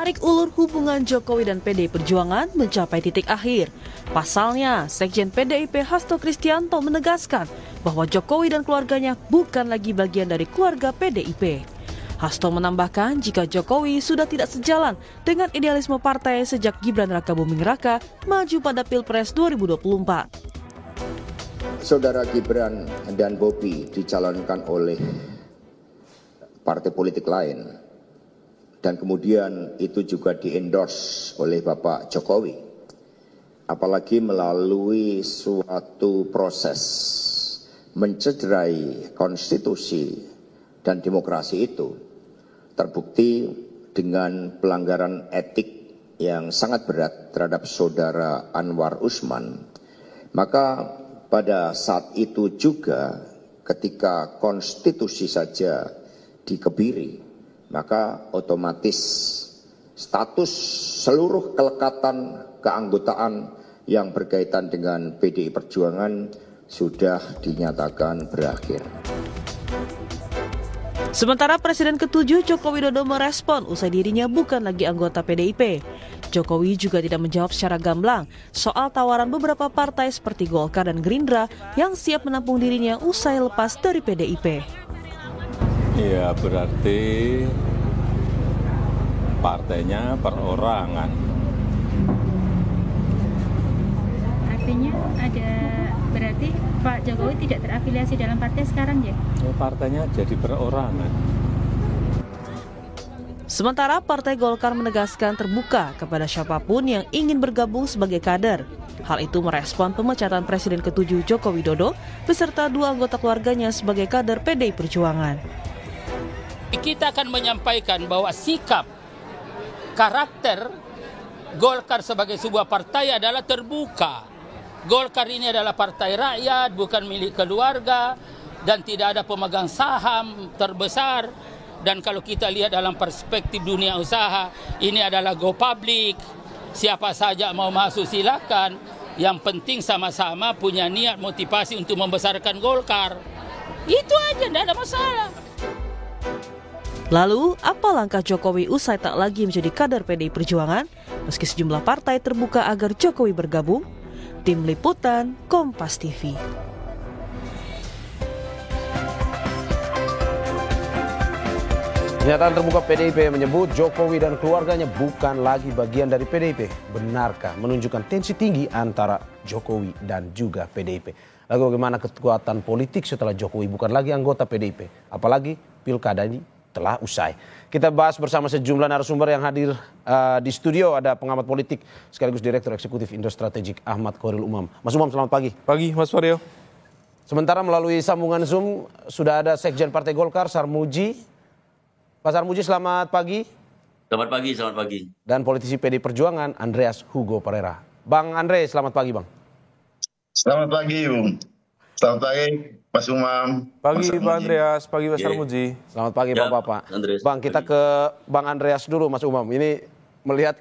tarik ulur hubungan Jokowi dan PDI Perjuangan mencapai titik akhir. Pasalnya, Sekjen PDIP Hasto Kristianto menegaskan bahwa Jokowi dan keluarganya bukan lagi bagian dari keluarga PDIP. Hasto menambahkan jika Jokowi sudah tidak sejalan dengan idealisme partai sejak Gibran Raka Buming Raka maju pada Pilpres 2024. Saudara Gibran dan Bobi dicalonkan oleh partai politik lain dan kemudian itu juga diendorse oleh Bapak Jokowi. Apalagi melalui suatu proses mencederai konstitusi dan demokrasi itu terbukti dengan pelanggaran etik yang sangat berat terhadap saudara Anwar Usman. Maka pada saat itu juga ketika konstitusi saja dikebiri, maka otomatis status seluruh kelekatan keanggotaan yang berkaitan dengan PDI Perjuangan sudah dinyatakan berakhir. Sementara Presiden ketujuh Joko Widodo merespon usai dirinya bukan lagi anggota PDIP. Jokowi juga tidak menjawab secara gamblang soal tawaran beberapa partai seperti Golkar dan Gerindra yang siap menampung dirinya usai lepas dari PDIP. Ya berarti partainya perorangan. Artinya ada berarti Pak Jokowi tidak terafiliasi dalam partai sekarang ya? ya partainya jadi perorangan. Sementara Partai Golkar menegaskan terbuka kepada siapapun yang ingin bergabung sebagai kader. Hal itu merespon pemecatan Presiden ke-7 Joko Widodo beserta dua anggota keluarganya sebagai kader PDI Perjuangan kita akan menyampaikan bahwa sikap karakter Golkar sebagai sebuah partai adalah terbuka. Golkar ini adalah partai rakyat, bukan milik keluarga, dan tidak ada pemegang saham terbesar. Dan kalau kita lihat dalam perspektif dunia usaha, ini adalah go public. Siapa saja mau masuk silakan. Yang penting sama-sama punya niat motivasi untuk membesarkan Golkar. Itu aja, tidak ada masalah. Lalu, apa langkah Jokowi usai tak lagi menjadi kader PDI Perjuangan, meski sejumlah partai terbuka agar Jokowi bergabung? Tim Liputan, Kompas TV. Pernyataan terbuka PDIP menyebut Jokowi dan keluarganya bukan lagi bagian dari PDIP. Benarkah menunjukkan tensi tinggi antara Jokowi dan juga PDIP? Lalu bagaimana kekuatan politik setelah Jokowi bukan lagi anggota PDIP? Apalagi pilkada ini telah usai. Kita bahas bersama sejumlah narasumber yang hadir uh, di studio. Ada pengamat politik sekaligus Direktur Eksekutif Indo Strategik Ahmad Khoril Umam. Mas Umam, selamat pagi. Pagi, Mas Faryo. Sementara melalui sambungan Zoom sudah ada Sekjen Partai Golkar, Sarmuji. Pak Sarmuji, selamat pagi. Selamat pagi, selamat pagi. Dan politisi PD Perjuangan, Andreas Hugo Pereira. Bang Andre, selamat pagi, Bang. Selamat pagi, Bung. Selamat pagi. Mas Umam. Pagi Mas Pak Andreas, pagi Mas yeah. Iya. Armuji. Selamat pagi ya, Bapak-Bapak. Bang, kita ke Bang Andreas dulu Mas Umam. Ini melihat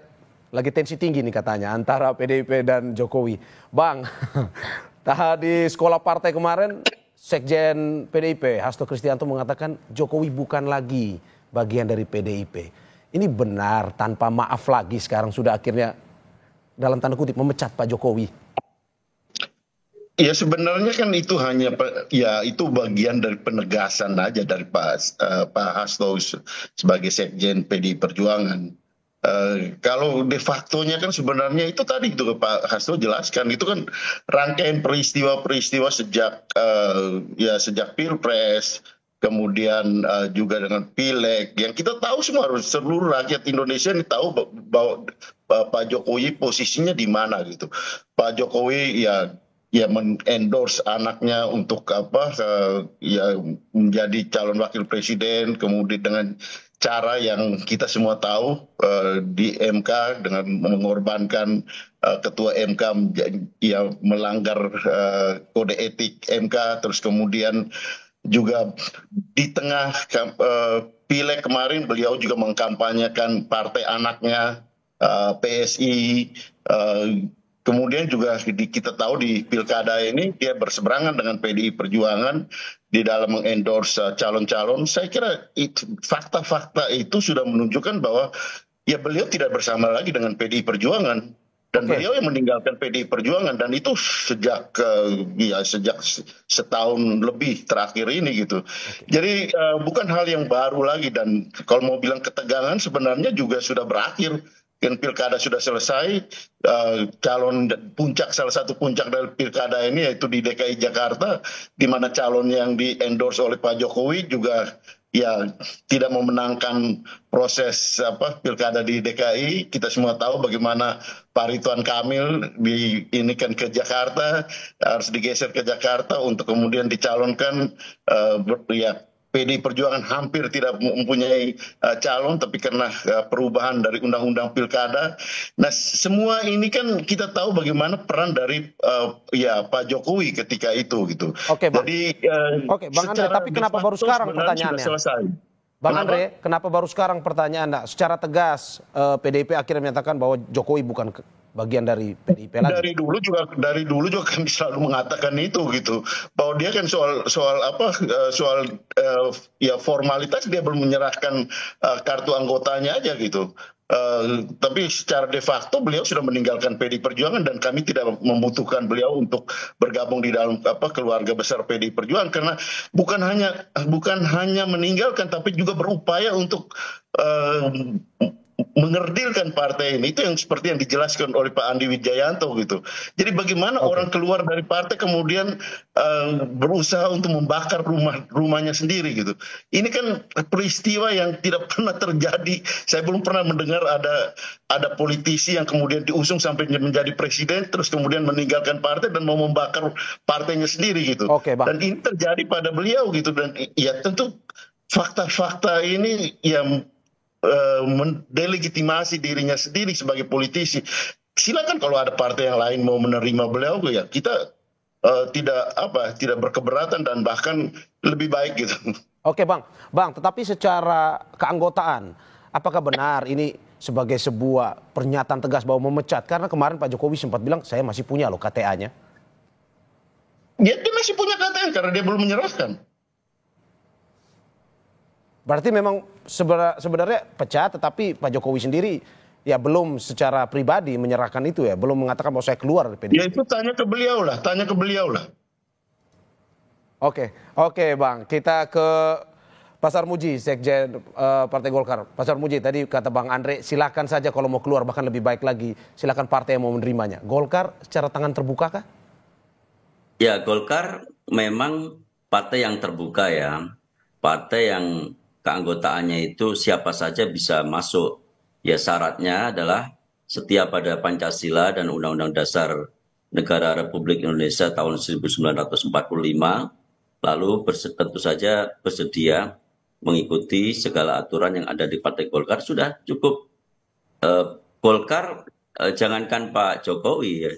lagi tensi tinggi nih katanya antara PDIP dan Jokowi. Bang, tadi sekolah partai kemarin Sekjen PDIP Hasto Kristianto mengatakan Jokowi bukan lagi bagian dari PDIP. Ini benar tanpa maaf lagi sekarang sudah akhirnya dalam tanda kutip memecat Pak Jokowi ya sebenarnya kan itu hanya ya itu bagian dari penegasan aja dari pak eh, pak hasto sebagai sekjen pdi perjuangan Uh, kalau de facto-nya kan sebenarnya itu tadi itu Pak Hasto jelaskan itu kan rangkaian peristiwa-peristiwa sejak uh, ya sejak pilpres kemudian uh, juga dengan pileg yang kita tahu semua seluruh rakyat Indonesia ini tahu bahwa Pak Jokowi posisinya di mana gitu Pak Jokowi ya ya mengendorse anaknya untuk apa eh, ya menjadi calon wakil presiden kemudian dengan cara yang kita semua tahu uh, di MK dengan mengorbankan uh, ketua MK ya melanggar uh, kode etik MK terus kemudian juga di tengah uh, pileg kemarin beliau juga mengkampanyekan partai anaknya uh, PSI uh, Kemudian juga kita tahu di pilkada ini dia berseberangan dengan PDI Perjuangan di dalam mengendorse uh, calon-calon. Saya kira fakta-fakta itu, sudah menunjukkan bahwa ya beliau tidak bersama lagi dengan PDI Perjuangan dan okay. beliau yang meninggalkan PDI Perjuangan dan itu sejak uh, ya sejak setahun lebih terakhir ini gitu. Okay. Jadi uh, bukan hal yang baru lagi dan kalau mau bilang ketegangan sebenarnya juga sudah berakhir pilkada sudah selesai eh, calon puncak salah satu puncak dari pilkada ini yaitu di dki jakarta di mana calon yang di endorse oleh pak jokowi juga ya tidak memenangkan proses apa pilkada di DKI kita semua tahu bagaimana Pak Rituan Kamil di ini kan ke Jakarta harus digeser ke Jakarta untuk kemudian dicalonkan uh, ya PD perjuangan hampir tidak mempunyai uh, calon tapi karena uh, perubahan dari undang-undang pilkada nah semua ini kan kita tahu bagaimana peran dari uh, ya Pak Jokowi ketika itu gitu oke okay, bang. jadi uh, oke okay, bang Andre tapi kenapa baru sekarang pertanyaannya selesai Bang kenapa? Andre, kenapa baru sekarang pertanyaan Nah, Secara tegas, uh, PDIP akhirnya menyatakan bahwa Jokowi bukan bagian dari PDIP lagi. Dari dulu juga dari dulu juga kami selalu mengatakan itu gitu bahwa dia kan soal soal apa eh, soal uh, ya formalitas dia belum menyerahkan uh, kartu anggotanya aja gitu. Uh, tapi secara de facto beliau sudah meninggalkan PD Perjuangan dan kami tidak membutuhkan beliau untuk bergabung di dalam apa keluarga besar PD Perjuangan karena bukan hanya bukan hanya meninggalkan tapi juga berupaya untuk uh, mengerdilkan partai ini itu yang seperti yang dijelaskan oleh Pak Andi Wijayanto gitu. Jadi bagaimana okay. orang keluar dari partai kemudian uh, berusaha untuk membakar rumah rumahnya sendiri gitu. Ini kan peristiwa yang tidak pernah terjadi. Saya belum pernah mendengar ada ada politisi yang kemudian diusung sampai menjadi presiden terus kemudian meninggalkan partai dan mau membakar partainya sendiri gitu. Okay, Dan ini terjadi pada beliau gitu dan ya tentu fakta-fakta ini yang Eh, mendelegitimasi dirinya sendiri sebagai politisi silakan kalau ada partai yang lain mau menerima beliau ya kita uh, tidak apa tidak berkeberatan dan bahkan lebih baik gitu. Oke bang, bang, tetapi secara keanggotaan apakah benar ini sebagai sebuah pernyataan tegas bahwa memecat karena kemarin Pak Jokowi sempat bilang saya masih punya loh KTA-nya. Ya, dia masih punya KTA karena dia belum menyerahkan. Berarti memang sebenarnya pecah tetapi Pak Jokowi sendiri ya belum secara pribadi menyerahkan itu ya, belum mengatakan bahwa saya keluar dari PDIP. Ya itu tanya ke beliau lah, tanya ke beliau lah. Oke, oke Bang, kita ke Pasar Muji, Sekjen uh, Partai Golkar. Pasar Muji, tadi kata Bang Andre, silakan saja kalau mau keluar, bahkan lebih baik lagi, silakan partai yang mau menerimanya. Golkar secara tangan terbuka kah? Ya, Golkar memang partai yang terbuka ya. Partai yang keanggotaannya itu siapa saja bisa masuk. Ya syaratnya adalah setia pada Pancasila dan Undang-Undang Dasar Negara Republik Indonesia tahun 1945, lalu tentu saja bersedia mengikuti segala aturan yang ada di Partai Golkar sudah cukup. Eh, Golkar eh, jangankan Pak Jokowi, ya,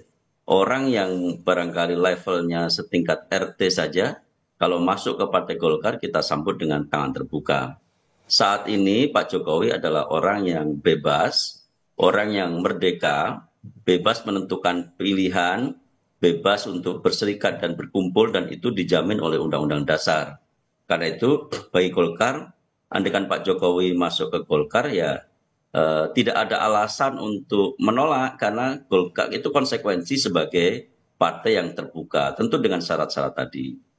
orang yang barangkali levelnya setingkat RT saja kalau masuk ke Partai Golkar kita sambut dengan tangan terbuka. Saat ini Pak Jokowi adalah orang yang bebas, orang yang merdeka, bebas menentukan pilihan, bebas untuk berserikat dan berkumpul dan itu dijamin oleh Undang-Undang Dasar. Karena itu bagi Golkar, andekan Pak Jokowi masuk ke Golkar ya eh, tidak ada alasan untuk menolak karena Golkar itu konsekuensi sebagai partai yang terbuka, tentu dengan syarat-syarat tadi.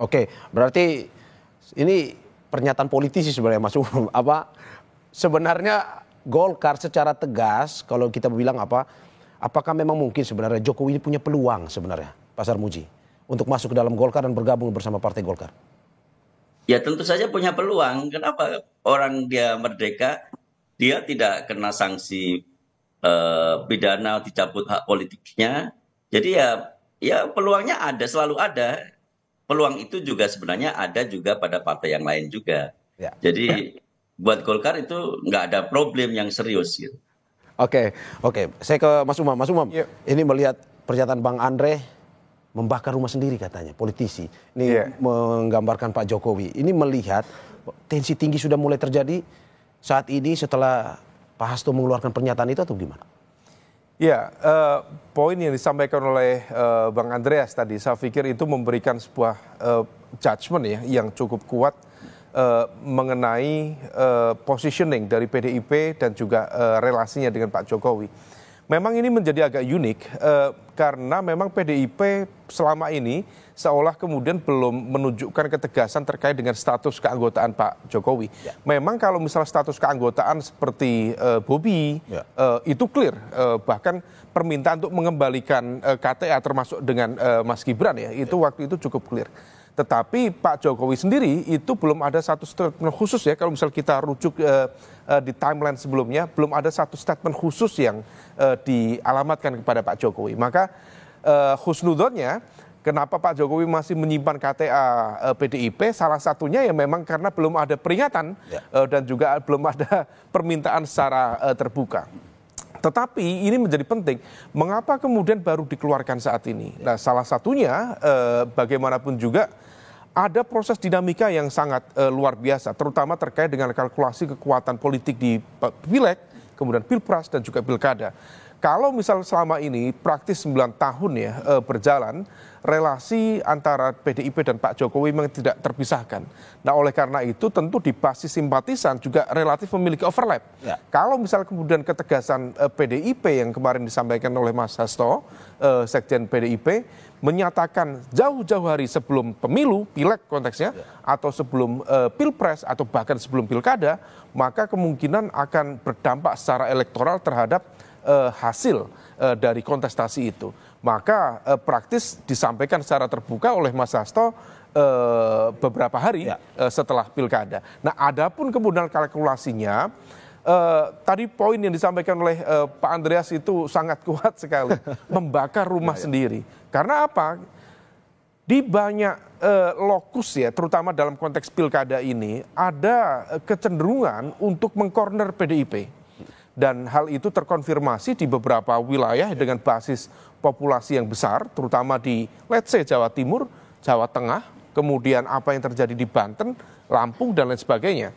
Oke, berarti ini pernyataan politisi sebenarnya Mas Umam. Apa sebenarnya Golkar secara tegas kalau kita bilang apa apakah memang mungkin sebenarnya Jokowi ini punya peluang sebenarnya Pasar Muji untuk masuk ke dalam Golkar dan bergabung bersama Partai Golkar? Ya tentu saja punya peluang. Kenapa orang dia merdeka, dia tidak kena sanksi eh, pidana, dicabut hak politiknya. Jadi ya ya peluangnya ada, selalu ada peluang itu juga sebenarnya ada juga pada partai yang lain juga. Ya. Jadi buat Golkar itu nggak ada problem yang serius gitu. Oke, oke. Saya ke Mas Umam. Mas Umam, ya. ini melihat pernyataan Bang Andre membakar rumah sendiri katanya, politisi. Ini ya. menggambarkan Pak Jokowi. Ini melihat tensi tinggi sudah mulai terjadi saat ini setelah Pak Hasto mengeluarkan pernyataan itu atau gimana? Ya, uh, poin yang disampaikan oleh uh, Bang Andreas tadi, saya pikir itu memberikan sebuah uh, judgement ya yang cukup kuat uh, mengenai uh, positioning dari PDIP dan juga uh, relasinya dengan Pak Jokowi Memang ini menjadi agak unik eh, karena memang PDIP selama ini seolah kemudian belum menunjukkan ketegasan terkait dengan status keanggotaan Pak Jokowi. Ya. Memang kalau misalnya status keanggotaan seperti uh, Bobi ya. uh, itu clear, uh, bahkan permintaan untuk mengembalikan uh, KTA termasuk dengan uh, Mas Gibran ya, itu ya. waktu itu cukup clear. Tetapi Pak Jokowi sendiri itu belum ada satu statement khusus ya kalau misal kita rujuk uh, uh, di timeline sebelumnya belum ada satu statement khusus yang uh, dialamatkan kepada Pak Jokowi. Maka uh, khusnudonnya kenapa Pak Jokowi masih menyimpan KTA uh, PDIP salah satunya ya memang karena belum ada peringatan ya. uh, dan juga belum ada permintaan secara uh, terbuka. Tetapi ini menjadi penting. Mengapa kemudian baru dikeluarkan saat ini? Nah, salah satunya eh, bagaimanapun juga ada proses dinamika yang sangat eh, luar biasa, terutama terkait dengan kalkulasi kekuatan politik di eh, pileg, kemudian pilpres dan juga pilkada. Kalau misal selama ini praktis 9 tahun ya e, berjalan, relasi antara PDIP dan Pak Jokowi memang tidak terpisahkan. Nah oleh karena itu tentu di basis simpatisan juga relatif memiliki overlap. Ya. Kalau misal kemudian ketegasan PDIP eh, yang kemarin disampaikan oleh Mas Hasto, eh, Sekjen PDIP, menyatakan jauh-jauh hari sebelum pemilu, pilek konteksnya, ya. atau sebelum pilpres, atau bahkan sebelum pilkada, maka kemungkinan akan berdampak secara elektoral terhadap uh, hasil uh, dari kontestasi itu. Maka uh, praktis disampaikan secara terbuka oleh Mas Hasto uh, beberapa hari ya. uh, setelah pilkada. Nah, adapun kemudian kalkulasinya Uh, tadi poin yang disampaikan oleh uh, Pak Andreas itu sangat kuat sekali, membakar rumah ya, ya. sendiri. Karena apa? Di banyak uh, lokus ya, terutama dalam konteks pilkada ini, ada kecenderungan untuk mengkorner PDIP dan hal itu terkonfirmasi di beberapa wilayah dengan basis populasi yang besar, terutama di let's say Jawa Timur, Jawa Tengah, kemudian apa yang terjadi di Banten, Lampung dan lain sebagainya.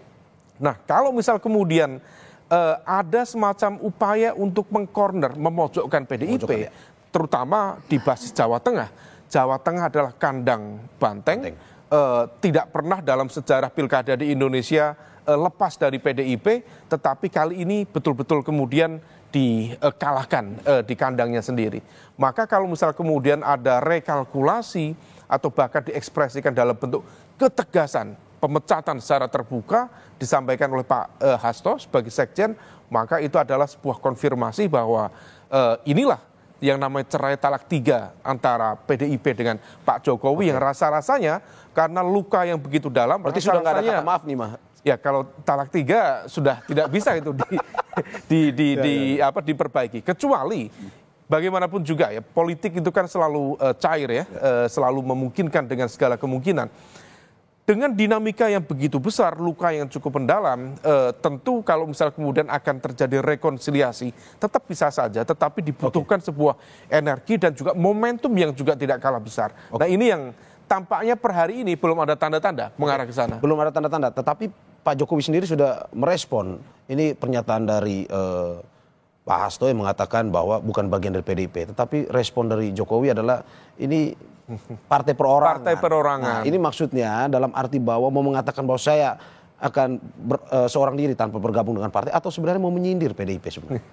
Nah, kalau misal kemudian eh, ada semacam upaya untuk mengkorner, memojokkan PDIP, ya. terutama di basis Jawa Tengah. Jawa Tengah adalah kandang banteng, banteng. Eh, tidak pernah dalam sejarah pilkada di Indonesia Eh, lepas dari PDIP, tetapi kali ini betul-betul kemudian dikalahkan eh, di kandangnya sendiri. Maka kalau misal kemudian ada rekalkulasi atau bahkan diekspresikan dalam bentuk ketegasan pemecatan secara terbuka disampaikan oleh Pak uh, Hasto sebagai sekjen, maka itu adalah sebuah konfirmasi bahwa uh, inilah yang namanya cerai talak tiga antara PDIP dengan Pak Jokowi Oke. yang rasa-rasanya karena luka yang begitu dalam. Berarti rasa sudah nggak ada kata maaf nih, Mah ya kalau talak tiga sudah tidak bisa itu di, di, di, ya, di ya, ya. apa diperbaiki kecuali bagaimanapun juga ya politik itu kan selalu uh, cair ya, ya. Uh, selalu memungkinkan dengan segala kemungkinan dengan dinamika yang begitu besar luka yang cukup mendalam uh, tentu kalau misal kemudian akan terjadi rekonsiliasi tetap bisa saja tetapi dibutuhkan okay. sebuah energi dan juga momentum yang juga tidak kalah besar okay. nah ini yang tampaknya per hari ini belum ada tanda-tanda mengarah ke sana. Belum ada tanda-tanda, tetapi Pak Jokowi sendiri sudah merespon ini pernyataan dari eh, Pak Hasto yang mengatakan bahwa bukan bagian dari PDIP, tetapi respon dari Jokowi adalah ini partai perorangan. Partai perorangan. Nah, ini maksudnya dalam arti bahwa mau mengatakan bahwa saya akan ber, uh, seorang diri tanpa bergabung dengan partai atau sebenarnya mau menyindir PDIP sebenarnya?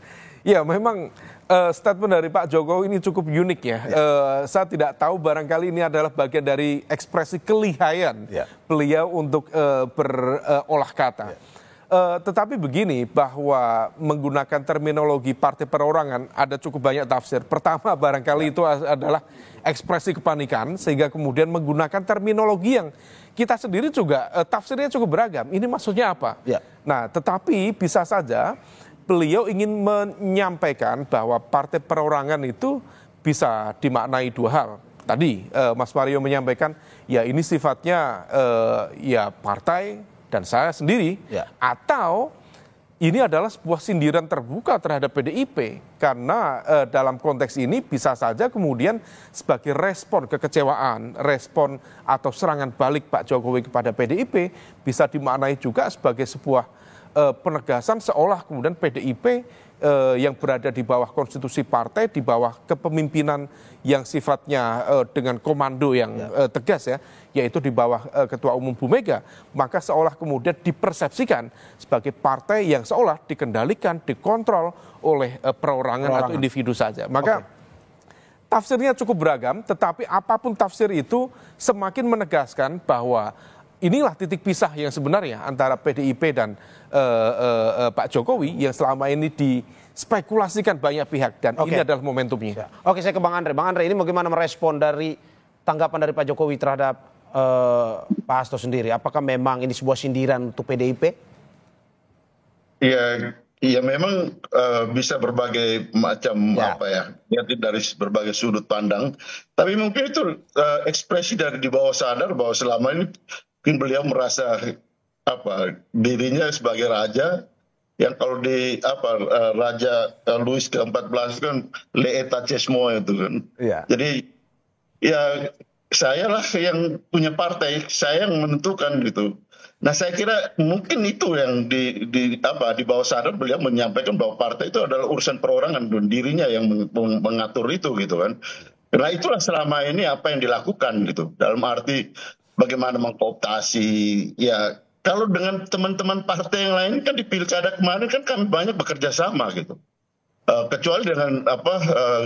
Ya memang uh, statement dari Pak Jokowi ini cukup unik ya. ya. Uh, saya tidak tahu barangkali ini adalah bagian dari ekspresi kelihayan ya. beliau untuk uh, berolah uh, kata. Ya. Uh, tetapi begini bahwa menggunakan terminologi partai perorangan ada cukup banyak tafsir. Pertama barangkali ya. itu adalah ekspresi kepanikan sehingga kemudian menggunakan terminologi yang kita sendiri juga uh, tafsirnya cukup beragam. Ini maksudnya apa? Ya. Nah, tetapi bisa saja beliau ingin menyampaikan bahwa partai perorangan itu bisa dimaknai dua hal. Tadi eh, Mas Mario menyampaikan ya ini sifatnya eh, ya partai dan saya sendiri ya. atau ini adalah sebuah sindiran terbuka terhadap PDIP karena eh, dalam konteks ini bisa saja kemudian sebagai respon kekecewaan, respon atau serangan balik Pak Jokowi kepada PDIP bisa dimaknai juga sebagai sebuah uh, penegasan seolah kemudian PDIP uh, eh, yang berada di bawah konstitusi partai, di bawah kepemimpinan yang sifatnya uh, dengan komando yang ya. Uh, tegas ya, yaitu di bawah uh, Ketua Umum Bu Mega, maka seolah kemudian dipersepsikan sebagai partai yang seolah dikendalikan, dikontrol oleh uh, perorangan, perorangan atau individu saja. Maka okay tafsirnya cukup beragam, tetapi apapun tafsir itu semakin menegaskan bahwa inilah titik pisah yang sebenarnya antara PDIP dan uh, uh, uh, Pak Jokowi yang selama ini dispekulasikan banyak pihak dan okay. ini adalah momentumnya. Oke, saya ke Bang Andre. Bang Andre, ini bagaimana merespon dari tanggapan dari Pak Jokowi terhadap uh, Pak Hasto sendiri? Apakah memang ini sebuah sindiran untuk PDIP? Iya, Iya memang uh, bisa berbagai macam ya. apa ya niat dari berbagai sudut pandang. Tapi mungkin itu uh, ekspresi dari di bawah sadar bahwa selama ini mungkin beliau merasa apa dirinya sebagai raja yang kalau di apa eh, raja eh, Louis ke-14 kan leeta cesmo itu kan. Iya. Jadi ya saya lah yang punya partai, saya yang menentukan gitu. Nah saya kira mungkin itu yang di, di apa di bawah sadar beliau menyampaikan bahwa partai itu adalah urusan perorangan dan dirinya yang mengatur itu gitu kan. Karena itulah selama ini apa yang dilakukan gitu. Dalam arti bagaimana mengkooptasi ya kalau dengan teman-teman partai yang lain kan di pilkada kemarin kan kami banyak bekerja sama gitu uh, kecuali dengan apa uh,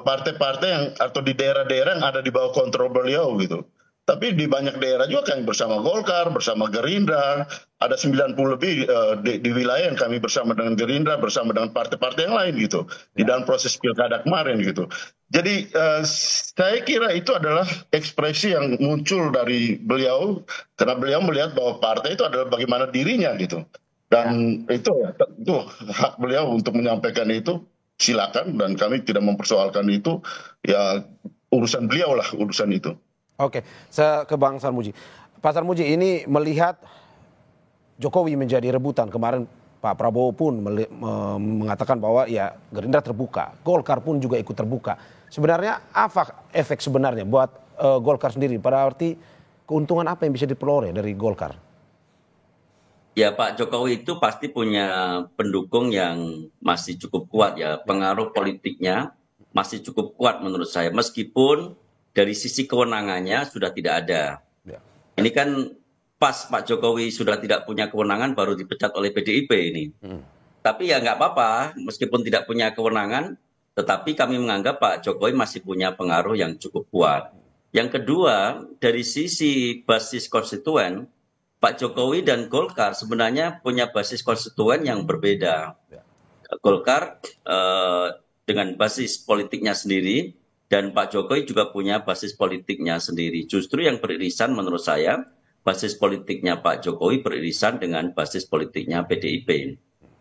partai-partai yang atau di daerah-daerah yang ada di bawah kontrol beliau gitu tapi di banyak daerah juga kami bersama Golkar, bersama Gerindra, ada 90 lebih uh, di, di wilayah yang kami bersama dengan Gerindra, bersama dengan partai-partai yang lain gitu ya. di dalam proses pilkada kemarin gitu. Jadi uh, saya kira itu adalah ekspresi yang muncul dari beliau karena beliau melihat bahwa partai itu adalah bagaimana dirinya gitu. Dan ya. itu ya, itu hak beliau untuk menyampaikan itu silakan dan kami tidak mempersoalkan itu ya urusan beliau lah urusan itu. Oke, ke Bang Sarmuji. Pak Sarmuji ini melihat Jokowi menjadi rebutan kemarin Pak Prabowo pun mengatakan bahwa ya Gerindra terbuka, Golkar pun juga ikut terbuka. Sebenarnya apa efek sebenarnya buat uh, Golkar sendiri? Pada arti keuntungan apa yang bisa diperoleh dari Golkar? Ya Pak Jokowi itu pasti punya pendukung yang masih cukup kuat ya, pengaruh politiknya masih cukup kuat menurut saya. Meskipun dari sisi kewenangannya sudah tidak ada. Ya. Ini kan pas Pak Jokowi sudah tidak punya kewenangan baru dipecat oleh PDIP ini. Hmm. Tapi ya nggak apa-apa, meskipun tidak punya kewenangan, tetapi kami menganggap Pak Jokowi masih punya pengaruh yang cukup kuat. Yang kedua, dari sisi basis konstituen, Pak Jokowi dan Golkar sebenarnya punya basis konstituen yang berbeda. Ya. Golkar eh, dengan basis politiknya sendiri, dan Pak Jokowi juga punya basis politiknya sendiri. Justru yang beririsan menurut saya basis politiknya Pak Jokowi beririsan dengan basis politiknya PDIP.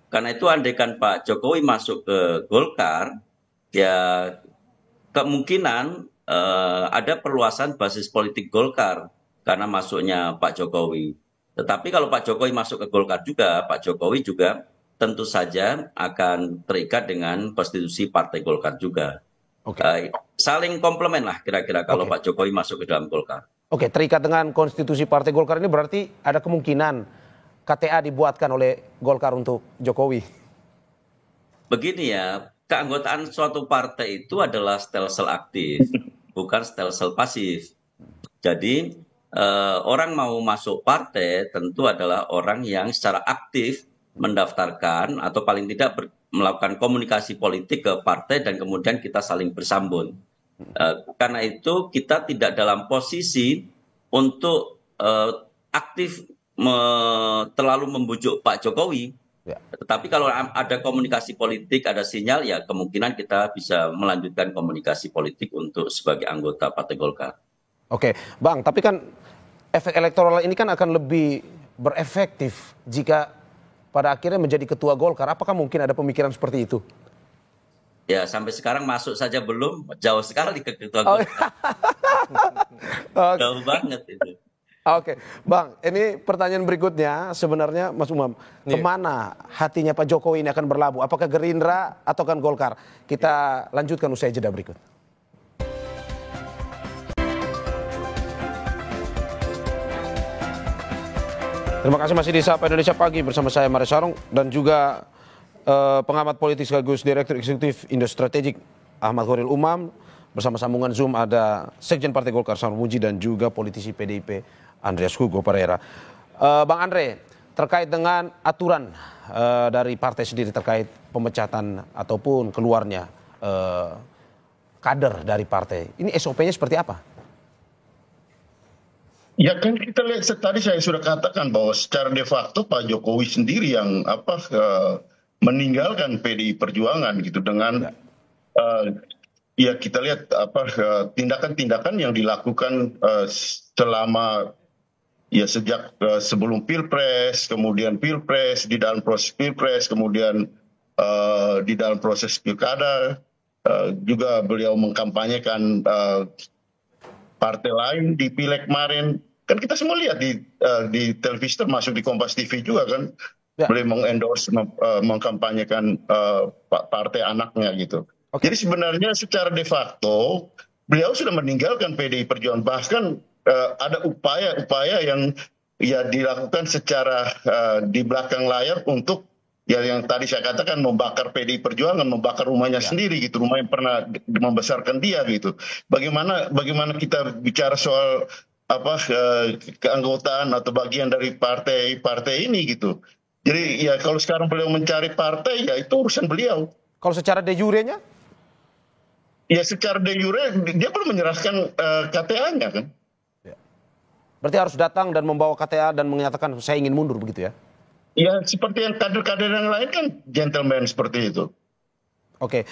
Karena itu andaikan Pak Jokowi masuk ke Golkar, ya kemungkinan eh, ada perluasan basis politik Golkar karena masuknya Pak Jokowi. Tetapi kalau Pak Jokowi masuk ke Golkar juga, Pak Jokowi juga tentu saja akan terikat dengan konstitusi Partai Golkar juga okay. Eh, saling komplement lah kira-kira kalau okay. Pak Jokowi masuk ke dalam Golkar. Oke, okay, terikat dengan konstitusi Partai Golkar ini berarti ada kemungkinan KTA dibuatkan oleh Golkar untuk Jokowi. Begini ya, keanggotaan suatu partai itu adalah stelsel aktif, bukan stelsel pasif. Jadi eh, orang mau masuk partai tentu adalah orang yang secara aktif mendaftarkan atau paling tidak ber, melakukan komunikasi politik ke partai dan kemudian kita saling bersambung. Hmm. Eh, karena itu kita tidak dalam posisi untuk eh, aktif me, terlalu membujuk Pak Jokowi. Ya. Tetapi kalau ada komunikasi politik, ada sinyal, ya kemungkinan kita bisa melanjutkan komunikasi politik untuk sebagai anggota Partai Golkar. Oke, Bang, tapi kan efek elektoral ini kan akan lebih berefektif jika pada akhirnya menjadi ketua Golkar. Apakah mungkin ada pemikiran seperti itu? Ya sampai sekarang masuk saja belum jauh sekali ke ketua oh, Golkar. Iya. okay. Jauh banget itu. Oke, okay. Bang, ini pertanyaan berikutnya sebenarnya Mas Umam, yeah. kemana hatinya Pak Jokowi ini akan berlabuh? Apakah Gerindra atau kan Golkar? Kita lanjutkan usai jeda berikut. Terima kasih masih di Sapa Indonesia Pagi bersama saya Mare Sarong dan juga eh, pengamat politik sekaligus Direktur Eksekutif Indo Strategik Ahmad Khairul Umam. Bersama sambungan Zoom ada Sekjen Partai Golkar Sarmuji Muji dan juga politisi PDIP Andreas Hugo Pereira. Eh, Bang Andre, terkait dengan aturan eh, dari partai sendiri terkait pemecatan ataupun keluarnya eh, kader dari partai. Ini SOP-nya seperti apa? Ya kan kita lihat tadi saya sudah katakan bahwa secara de facto Pak Jokowi sendiri yang apa uh, meninggalkan PDI Perjuangan gitu dengan uh, ya kita lihat apa tindakan-tindakan yang dilakukan uh, selama ya sejak uh, sebelum pilpres, kemudian pilpres di dalam proses pilpres, kemudian uh, di dalam proses pilkada uh, juga beliau mengkampanyekan uh, partai lain di pileg kemarin kan kita semua lihat di uh, di televisi termasuk di Kompas TV juga kan ya. beliau mengendorse mem, uh, mengkampanyekan uh, partai anaknya gitu. Okay. Jadi sebenarnya secara de facto beliau sudah meninggalkan PDI Perjuangan bahkan uh, ada upaya-upaya yang ya dilakukan secara uh, di belakang layar untuk ya yang tadi saya katakan membakar PDI Perjuangan, membakar rumahnya ya. sendiri gitu, rumah yang pernah membesarkan dia gitu. Bagaimana bagaimana kita bicara soal apa eh, keanggotaan atau bagian dari partai partai ini gitu. Jadi ya kalau sekarang beliau mencari partai ya itu urusan beliau. Kalau secara de jure-nya? Ya secara de jure dia perlu menyerahkan uh, eh, KTA-nya kan. Ya. Berarti harus datang dan membawa KTA dan menyatakan saya ingin mundur begitu ya? Ya seperti yang kader-kader yang lain kan gentleman seperti itu. Oke, okay.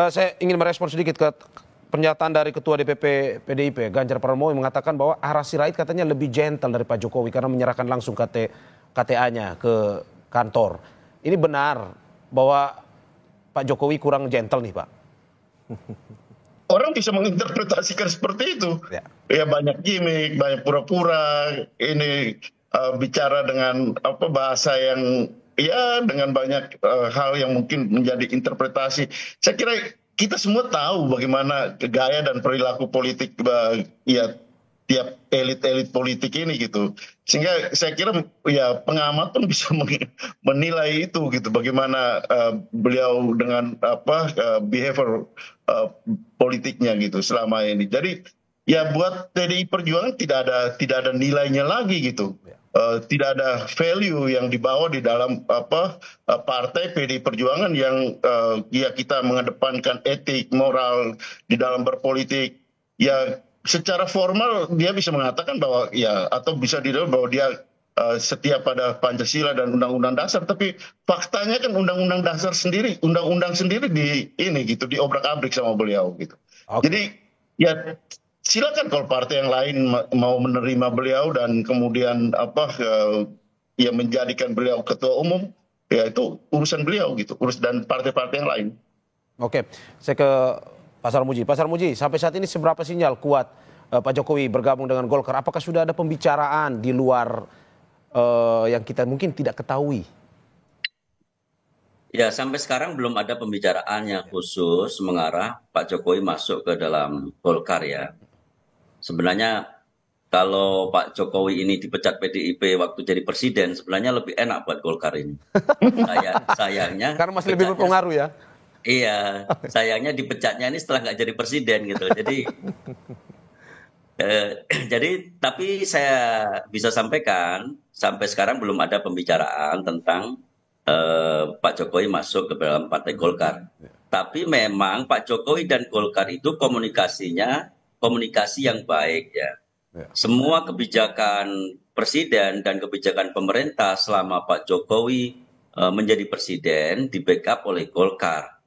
uh, eh, saya ingin merespon sedikit ke pernyataan dari Ketua DPP PDIP Ganjar Pranowo yang mengatakan bahwa arah Sirait katanya lebih gentle dari Pak Jokowi karena menyerahkan langsung KT, KTA-nya ke kantor. Ini benar bahwa Pak Jokowi kurang gentle nih Pak? Orang bisa menginterpretasikan seperti itu. Ya, ya banyak gimmick, banyak pura-pura. Ini uh, bicara dengan apa bahasa yang ya dengan banyak uh, hal yang mungkin menjadi interpretasi. Saya kira kita semua tahu bagaimana gaya dan perilaku politik eh, ya tiap elit-elit politik ini gitu. Sehingga saya kira ya pengamat pun bisa menilai itu gitu bagaimana uh, beliau dengan apa uh, behavior uh, politiknya gitu selama ini. Jadi ya buat PDI Perjuangan tidak ada tidak ada nilainya lagi gitu. Ya. Eh, tidak ada value yang dibawa di dalam apa eh, partai pd perjuangan yang eh, ya kita mengedepankan etik moral di dalam berpolitik ya secara formal dia bisa mengatakan bahwa ya atau bisa dilihat bahwa dia setia pada Pancasila dan Undang-Undang Dasar, tapi faktanya kan Undang-Undang Dasar sendiri, Undang-Undang sendiri di ini gitu diobrak-abrik sama beliau gitu. Okay. Jadi ya silakan kalau partai yang lain mau menerima beliau dan kemudian apa ya menjadikan beliau ketua umum ya itu urusan beliau gitu urus dan partai-partai yang lain. Oke, saya ke Pasar Muji. Pasar Muji, sampai saat ini seberapa sinyal kuat eh, Pak Jokowi bergabung dengan Golkar? Apakah sudah ada pembicaraan di luar uh, yang kita mungkin tidak ketahui? Ya, sampai sekarang belum ada pembicaraan yang khusus mengarah Pak Jokowi masuk ke dalam Golkar ya sebenarnya kalau Pak Jokowi ini dipecat PDIP waktu jadi presiden, sebenarnya lebih enak buat Golkar ini. Sayang, sayangnya. Karena masih lebih berpengaruh ya. Iya, sayangnya dipecatnya ini setelah nggak jadi presiden gitu. Jadi, eh, jadi tapi saya bisa sampaikan sampai sekarang belum ada pembicaraan tentang eh, Pak Jokowi masuk ke dalam Partai Golkar. Ya. Tapi memang Pak Jokowi dan Golkar itu komunikasinya komunikasi yang baik ya. ya. Semua kebijakan presiden dan kebijakan pemerintah selama Pak Jokowi e, menjadi presiden di backup oleh Golkar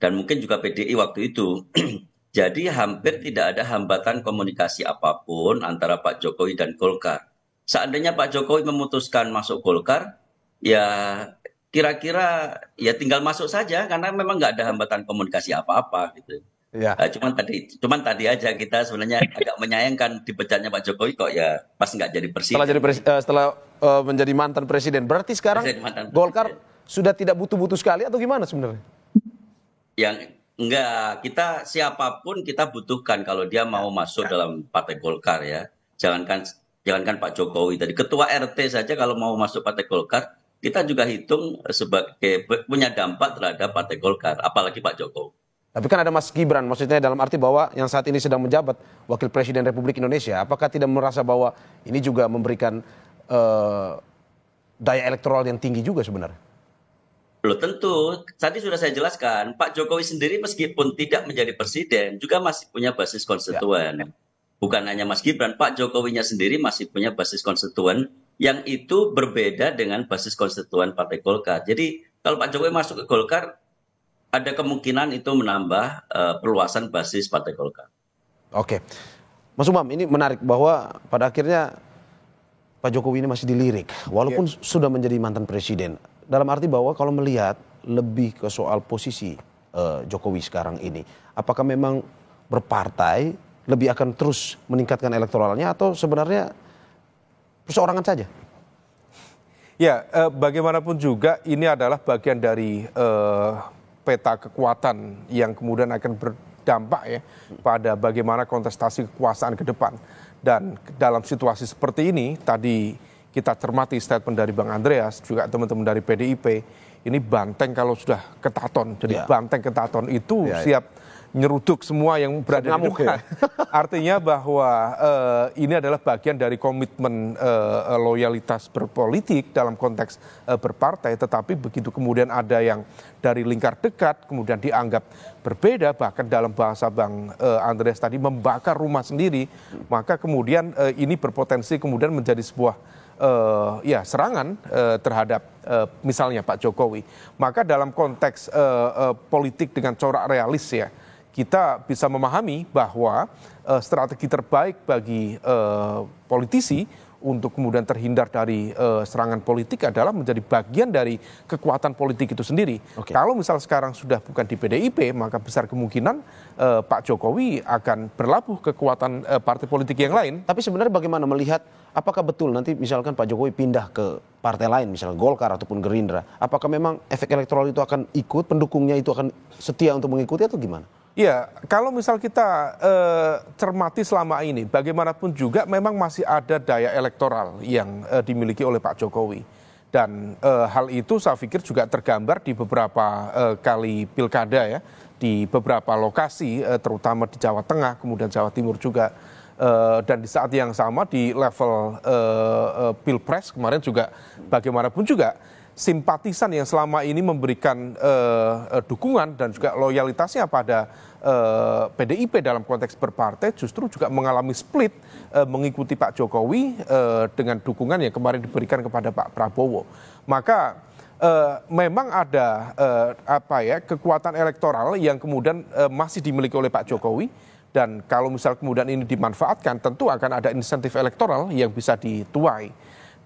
dan mungkin juga PDI waktu itu. Jadi hampir tidak ada hambatan komunikasi apapun antara Pak Jokowi dan Golkar. Seandainya Pak Jokowi memutuskan masuk Golkar, ya kira-kira ya tinggal masuk saja karena memang nggak ada hambatan komunikasi apa-apa gitu. Ya. Nah, cuman tadi, cuman tadi aja kita sebenarnya agak menyayangkan dipecatnya Pak Jokowi kok ya pas nggak jadi presiden. Setelah jadi presi, uh, eh, setelah uh, menjadi mantan presiden, berarti sekarang mantan Golkar sudah tidak butuh-butuh sekali atau gimana sebenarnya? Yang enggak kita siapapun kita butuhkan kalau dia mau ya. masuk dalam partai Golkar ya. Jangankan jangankan Pak Jokowi tadi ketua RT saja kalau mau masuk partai Golkar kita juga hitung sebagai punya dampak terhadap partai Golkar apalagi Pak Jokowi. Tapi kan ada Mas Gibran, maksudnya dalam arti bahwa yang saat ini sedang menjabat Wakil Presiden Republik Indonesia, apakah tidak merasa bahwa ini juga memberikan uh, daya elektoral yang tinggi juga sebenarnya? Belum tentu. Tadi sudah saya jelaskan, Pak Jokowi sendiri meskipun tidak menjadi presiden, juga masih punya basis konstituen. Ya. Bukan hanya Mas Gibran, Pak Jokowinya sendiri masih punya basis konstituen yang itu berbeda dengan basis konstituen Partai Golkar. Jadi kalau Pak Jokowi masuk ke Golkar, ada kemungkinan itu menambah uh, perluasan basis Partai Golkar. Oke. Mas Umam, ini menarik bahwa pada akhirnya Pak Jokowi ini masih dilirik walaupun yeah. sudah menjadi mantan presiden. Dalam arti bahwa kalau melihat lebih ke soal posisi uh, Jokowi sekarang ini, apakah memang berpartai lebih akan terus meningkatkan elektoralnya atau sebenarnya perseorangan saja? Ya, eh, bagaimanapun juga ini adalah bagian dari eh, peta kekuatan yang kemudian akan berdampak ya pada bagaimana kontestasi kekuasaan ke depan. Dan dalam situasi seperti ini tadi kita cermati statement dari Bang Andreas juga teman-teman dari PDIP ini banteng kalau sudah ketaton. Jadi yeah. banteng ketaton itu yeah, ya. siap nyeruduk semua yang berada Sengamuk di ya? depan. Ya? Artinya bahwa uh, ini adalah bagian dari komitmen uh, loyalitas berpolitik dalam konteks uh, berpartai. Tetapi begitu kemudian ada yang dari lingkar dekat kemudian dianggap berbeda, bahkan dalam bahasa Bang uh, Andreas tadi membakar rumah sendiri, maka kemudian uh, ini berpotensi kemudian menjadi sebuah uh, ya serangan uh, terhadap uh, misalnya Pak Jokowi. Maka dalam konteks uh, uh, politik dengan corak realis ya, kita bisa memahami bahwa uh, strategi terbaik bagi uh, politisi untuk kemudian terhindar dari uh, serangan politik adalah menjadi bagian dari kekuatan politik itu sendiri. Okay. Kalau misal sekarang sudah bukan di PDIP, maka besar kemungkinan uh, Pak Jokowi akan berlabuh kekuatan uh, partai politik yang lain. Tapi sebenarnya bagaimana melihat apakah betul nanti misalkan Pak Jokowi pindah ke partai lain, misalnya Golkar ataupun Gerindra, apakah memang efek elektoral itu akan ikut, pendukungnya itu akan setia untuk mengikuti atau gimana? Ya, kalau misal kita eh, cermati selama ini, bagaimanapun juga memang masih ada daya elektoral yang eh, dimiliki oleh Pak Jokowi. Dan eh, hal itu saya pikir juga tergambar di beberapa eh, kali pilkada ya, di beberapa lokasi, eh, terutama di Jawa Tengah, kemudian Jawa Timur juga. Eh, dan di saat yang sama di level pilpres kemarin juga bagaimanapun juga simpatisan yang selama ini memberikan uh, uh, dukungan dan juga loyalitasnya pada uh, eh, PDIP dalam konteks berpartai justru juga mengalami split uh, mengikuti Pak Jokowi uh, dengan dukungan yang kemarin diberikan kepada Pak Prabowo. Maka uh, memang ada uh, apa ya kekuatan elektoral yang kemudian uh, masih dimiliki oleh Pak Jokowi dan kalau misal kemudian ini dimanfaatkan tentu akan ada insentif elektoral yang bisa dituai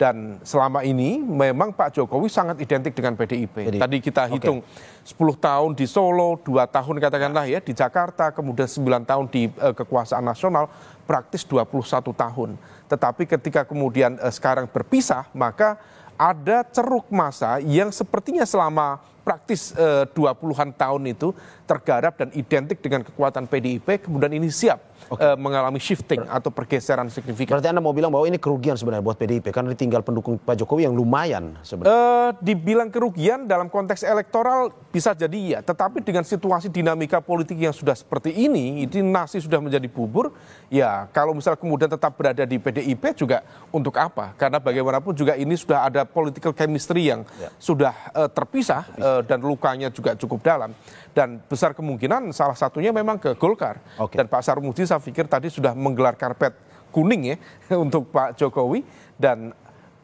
dan selama ini memang Pak Jokowi sangat identik dengan PDIP. Jadi, Tadi kita hitung okay. 10 tahun di Solo, 2 tahun katakanlah ya di Jakarta, kemudian 9 tahun di uh, kekuasaan nasional, praktis 21 tahun. Tetapi ketika kemudian uh, sekarang berpisah, maka ada ceruk masa yang sepertinya selama praktis eh, uh, 20-an tahun itu tergarap dan identik dengan kekuatan PDIP, kemudian ini siap okay. uh, eh, mengalami shifting atau pergeseran signifikan. Berarti Anda mau bilang bahwa ini kerugian sebenarnya buat PDIP karena ditinggal pendukung Pak Jokowi yang lumayan sebenarnya. Uh, dibilang kerugian dalam konteks elektoral bisa jadi iya, tetapi dengan situasi dinamika politik yang sudah seperti ini, ini nasi sudah menjadi bubur, ya kalau misal kemudian tetap berada di PDIP juga untuk apa? Karena bagaimanapun juga ini sudah ada political chemistry yang ya. sudah uh, terpisah, terpisah. Uh, dan lukanya juga cukup dalam dan besar kemungkinan salah satunya memang ke Golkar. Okay. Dan Pak Sarmuji saya pikir tadi sudah menggelar karpet kuning ya untuk Pak Jokowi dan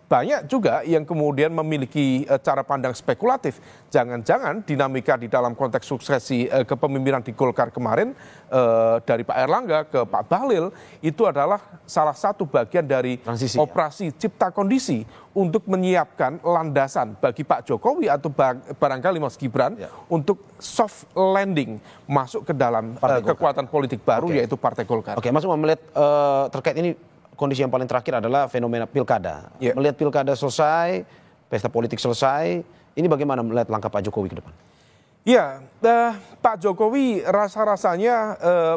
banyak juga yang kemudian memiliki eh, cara pandang spekulatif. Jangan-jangan dinamika di dalam konteks suksesi eh, kepemimpinan di Golkar kemarin eh, dari Pak Erlangga ke Pak Bahlil itu adalah salah satu bagian dari Transisi, ya? operasi ya? cipta kondisi untuk menyiapkan landasan bagi Pak Jokowi atau barangkali Mas Gibran ya. untuk soft landing masuk ke dalam partai kekuatan Golkar. politik baru okay. yaitu Partai Golkar. Oke, okay, Mas melihat uh, terkait ini kondisi yang paling terakhir adalah fenomena pilkada. Yeah. Melihat pilkada selesai, pesta politik selesai, ini bagaimana melihat langkah Pak Jokowi ke depan? Ya, uh, Pak Jokowi rasa-rasanya uh,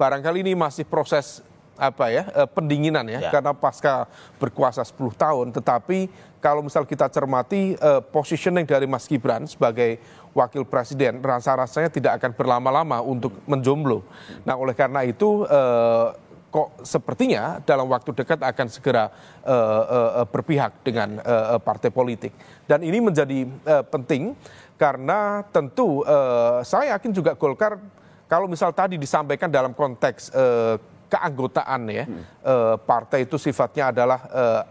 barangkali ini masih proses apa ya uh, pendinginan ya, ya karena pasca berkuasa 10 tahun. Tetapi kalau misal kita cermati uh, positioning dari Mas Gibran sebagai wakil presiden, rasa-rasanya tidak akan berlama-lama untuk menjomblo. Nah, oleh karena itu kok sepertinya dalam waktu dekat akan segera uh, uh, berpihak dengan uh, partai politik. Dan ini menjadi uh, penting karena tentu uh, saya yakin juga Golkar kalau misal tadi disampaikan dalam konteks uh, keanggotaan ya hmm. partai itu sifatnya adalah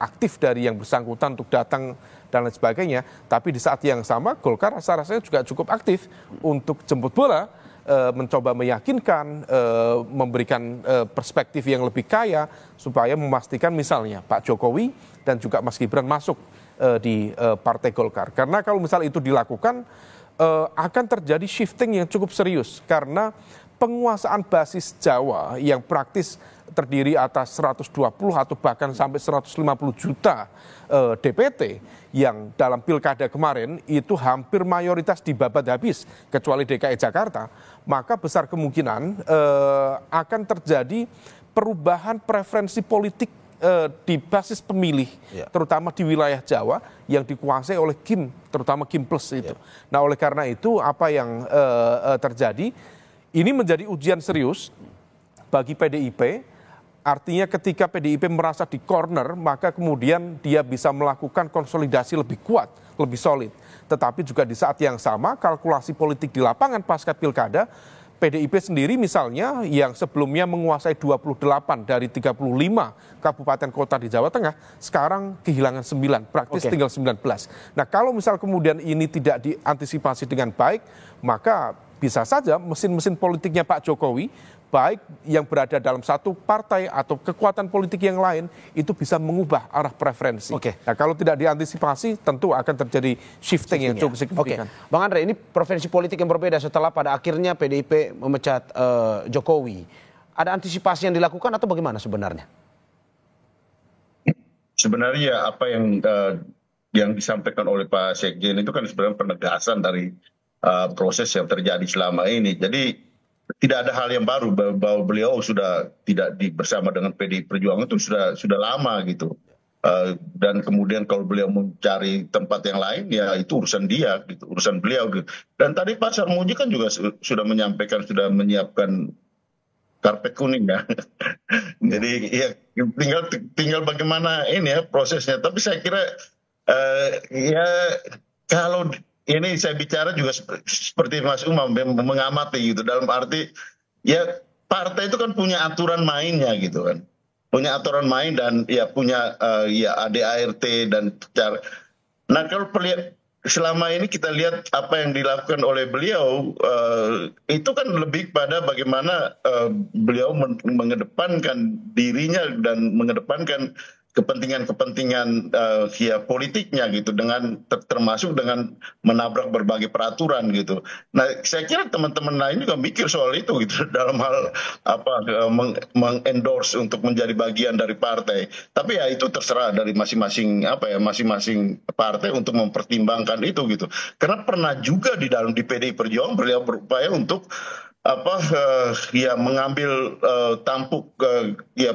aktif dari yang bersangkutan untuk datang dan lain sebagainya. Tapi di saat yang sama Golkar rasa rasanya juga cukup aktif untuk jemput bola Eh, mencoba meyakinkan, eh, memberikan eh, perspektif yang lebih kaya supaya memastikan misalnya Pak Jokowi dan juga Mas Gibran masuk di Partai Golkar. Karena kalau misal itu dilakukan akan terjadi shifting yang cukup serius karena penguasaan basis Jawa yang praktis terdiri atas 120 atau bahkan sampai 150 juta eh, DPT yang dalam pilkada kemarin itu hampir mayoritas dibabat habis kecuali DKI e Jakarta, maka besar kemungkinan eh, akan terjadi perubahan preferensi politik eh, di basis pemilih, ya. terutama di wilayah Jawa yang dikuasai oleh Kim, terutama Kim Plus ya. itu. Ya. Nah, oleh karena itu apa yang eh, eh, terjadi ini menjadi ujian serius bagi PDIP Artinya ketika PDIP merasa di corner, maka kemudian dia bisa melakukan konsolidasi lebih kuat, lebih solid. Tetapi juga di saat yang sama, kalkulasi politik di lapangan pasca pilkada, PDIP sendiri misalnya yang sebelumnya menguasai 28 dari 35 kabupaten kota di Jawa Tengah, sekarang kehilangan 9, praktis okay. tinggal 19. Nah kalau misal kemudian ini tidak diantisipasi dengan baik, maka bisa saja mesin-mesin politiknya Pak Jokowi baik yang berada dalam satu partai atau kekuatan politik yang lain itu bisa mengubah arah preferensi. Oke. Okay. Nah, kalau tidak diantisipasi tentu akan terjadi shifting, shifting yang cukup ya. signifikan. Oke. Okay. Bang Andre, ini preferensi politik yang berbeda setelah pada akhirnya PDIP memecat uh, Jokowi. Ada antisipasi yang dilakukan atau bagaimana sebenarnya? Sebenarnya apa yang uh, yang disampaikan oleh Pak Sekjen itu kan sebenarnya penegasan dari uh, proses yang terjadi selama ini. Jadi tidak ada hal yang baru bahwa beliau sudah tidak di, bersama dengan PDI Perjuangan itu sudah sudah lama gitu. Uh, dan kemudian kalau beliau mencari tempat yang lain ya itu urusan dia gitu, urusan beliau gitu. Dan tadi Pak Sarmuji kan juga su sudah menyampaikan sudah menyiapkan karpet kuning ya. Jadi ya tinggal tinggal bagaimana ini ya prosesnya. Tapi saya kira uh, ya kalau ini saya bicara juga seperti Mas Umam mengamati gitu dalam arti ya partai itu kan punya aturan mainnya gitu kan punya aturan main dan ya punya uh, ya ADART dan cara nah kalau pelihat selama ini kita lihat apa yang dilakukan oleh beliau uh, itu kan lebih pada bagaimana uh, beliau mengedepankan dirinya dan mengedepankan kepentingan-kepentingan uh, via politiknya gitu dengan termasuk dengan menabrak berbagai peraturan gitu. Nah, saya kira teman-teman lain juga mikir soal itu gitu dalam hal apa eh, meng mengendorse untuk menjadi bagian dari partai. Tapi ya itu terserah dari masing-masing apa ya masing-masing partai untuk mempertimbangkan itu gitu. Karena pernah juga di dalam di PDI Perjuangan beliau berupaya untuk apa uh, ya mengambil uh, tampuk uh, ya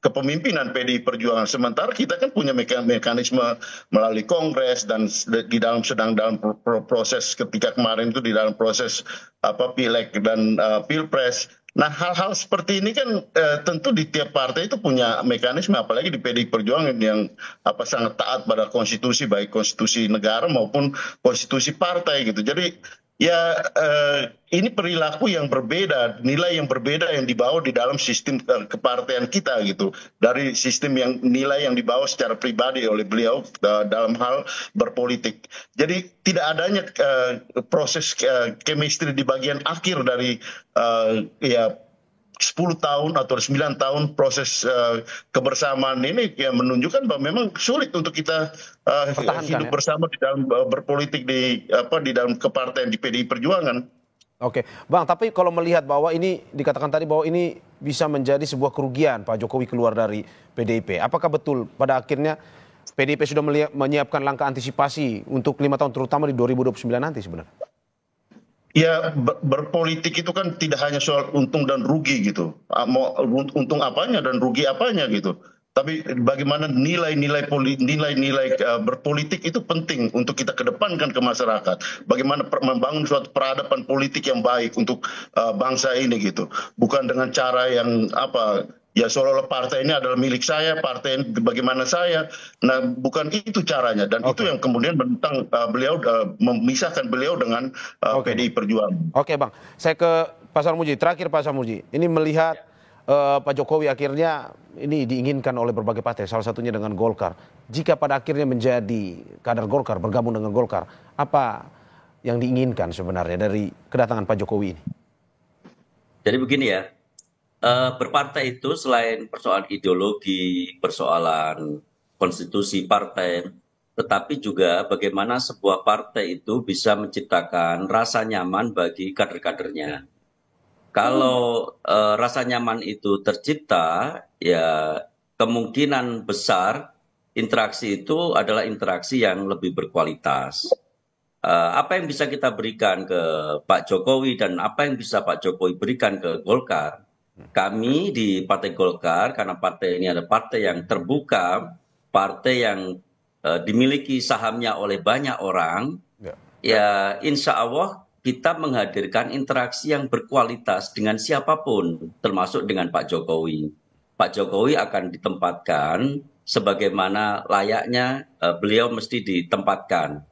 kepemimpinan PDI Perjuangan. Sementara kita kan punya mekanisme melalui kongres dan di dalam sedang dalam proses ketika kemarin itu di dalam proses apa pileg dan uh, pilpres. Nah hal-hal seperti ini kan uh, tentu di tiap partai itu punya mekanisme, apalagi di PDI Perjuangan yang apa sangat taat pada konstitusi baik konstitusi negara maupun konstitusi partai gitu. Jadi ya eh, ini perilaku yang berbeda nilai yang berbeda yang dibawa di dalam sistem eh, kepartean kita gitu dari sistem yang nilai yang dibawa secara pribadi oleh beliau dalam hal berpolitik jadi tidak adanya eh, proses eh, chemistry di bagian akhir dari eh, ya sepuluh tahun atau sembilan tahun proses eh, kebersamaan ini yang menunjukkan bahwa memang sulit untuk kita eh, hidup ya? bersama di dalam eh, berpolitik di apa di dalam kepartaian di PDI Perjuangan. Oke, Bang, tapi kalau melihat bahwa ini dikatakan tadi bahwa ini bisa menjadi sebuah kerugian Pak Jokowi keluar dari PDIP. Apakah betul pada akhirnya PDIP sudah menyiapkan langkah antisipasi untuk lima tahun terutama di 2029 nanti sebenarnya? ya berpolitik itu kan tidak hanya soal untung dan rugi gitu mau untung apanya dan rugi apanya gitu tapi bagaimana nilai-nilai nilai-nilai e, berpolitik itu penting untuk kita kedepankan ke masyarakat. Bagaimana membangun suatu peradaban politik yang baik untuk e, bangsa ini gitu. Bukan dengan cara yang apa ya seolah olah partai ini adalah milik saya partai ini bagaimana saya nah bukan itu caranya dan okay. itu yang kemudian tentang uh, beliau uh, memisahkan beliau dengan uh, okay. PDI Perjuangan oke okay, bang saya ke Pak Samuji terakhir Pak Samuji. ini melihat ya. uh, Pak Jokowi akhirnya ini diinginkan oleh berbagai partai salah satunya dengan Golkar jika pada akhirnya menjadi kader Golkar bergabung dengan Golkar apa yang diinginkan sebenarnya dari kedatangan Pak Jokowi ini jadi begini ya Eh, berpartai itu selain persoalan ideologi persoalan konstitusi partai tetapi juga bagaimana sebuah partai itu bisa menciptakan rasa nyaman bagi kader-kadernya. Kalau uh, rasa nyaman itu tercipta, ya kemungkinan besar interaksi itu adalah interaksi yang lebih berkualitas. Uh, apa yang bisa kita berikan ke Pak Jokowi dan apa yang bisa Pak Jokowi berikan ke Golkar kami di Partai Golkar karena partai ini ada partai yang terbuka, partai yang uh, dimiliki sahamnya oleh banyak orang, ya. ya insya Allah kita menghadirkan interaksi yang berkualitas dengan siapapun, termasuk dengan Pak Jokowi. Pak Jokowi akan ditempatkan sebagaimana layaknya uh, beliau mesti ditempatkan.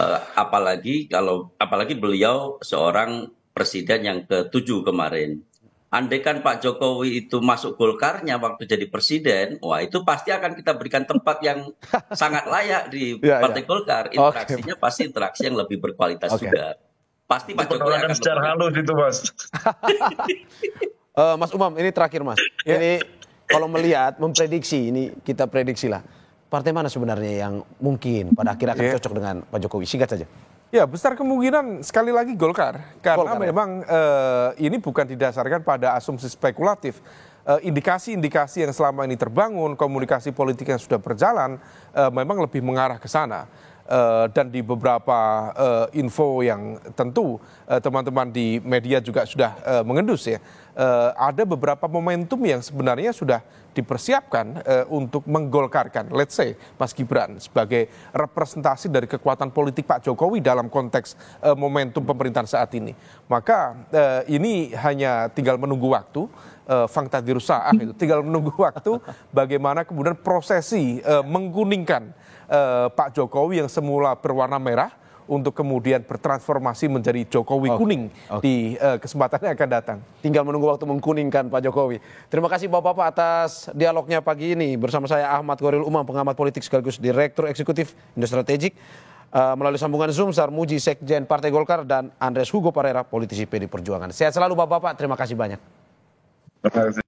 Uh, apalagi kalau apalagi beliau seorang presiden yang ketujuh kemarin andaikan Pak Jokowi itu masuk Golkarnya waktu jadi presiden, wah itu pasti akan kita berikan tempat yang sangat layak di ya, ya. Partai ya. Golkar. Interaksinya okay. pasti interaksi yang lebih berkualitas okay. juga. Pasti Pak Jokowi akan secara halus itu, Mas. uh, mas Umam, ini terakhir, Mas. Ya. Ini kalau melihat, memprediksi, ini kita prediksilah Partai mana sebenarnya yang mungkin pada akhirnya akan yeah. cocok dengan Pak Jokowi? Singkat saja. Ya besar kemungkinan sekali lagi Golkar karena Golkar, ya. memang ya? uh, ini bukan didasarkan pada asumsi spekulatif eh, indikasi-indikasi yang selama ini terbangun, komunikasi politik yang sudah berjalan, uh, memang lebih mengarah ke sana. Uh, dan di beberapa uh, info yang tentu teman-teman uh, di media juga sudah uh, mengendus ya, uh, ada beberapa momentum yang sebenarnya sudah dipersiapkan e, untuk menggolkarkan, let's say, Mas Gibran sebagai representasi dari kekuatan politik Pak Jokowi dalam konteks e, momentum pemerintahan saat ini. Maka e, ini hanya tinggal menunggu waktu, e, fangta itu, tinggal menunggu waktu bagaimana kemudian prosesi e, mengguningkan e, Pak Jokowi yang semula berwarna merah untuk kemudian bertransformasi menjadi Jokowi okay. kuning okay. di uh, kesempatan yang akan datang. Tinggal menunggu waktu mengkuningkan Pak Jokowi. Terima kasih Bapak-bapak atas dialognya pagi ini bersama saya Ahmad Goril Umam, pengamat politik sekaligus Direktur Eksekutif Strategik. uh, melalui sambungan Zoom Sar Sekjen Partai Golkar dan Andres Hugo Parera politisi PD Perjuangan. Sehat selalu Bapak-bapak, terima kasih banyak. Terima kasih.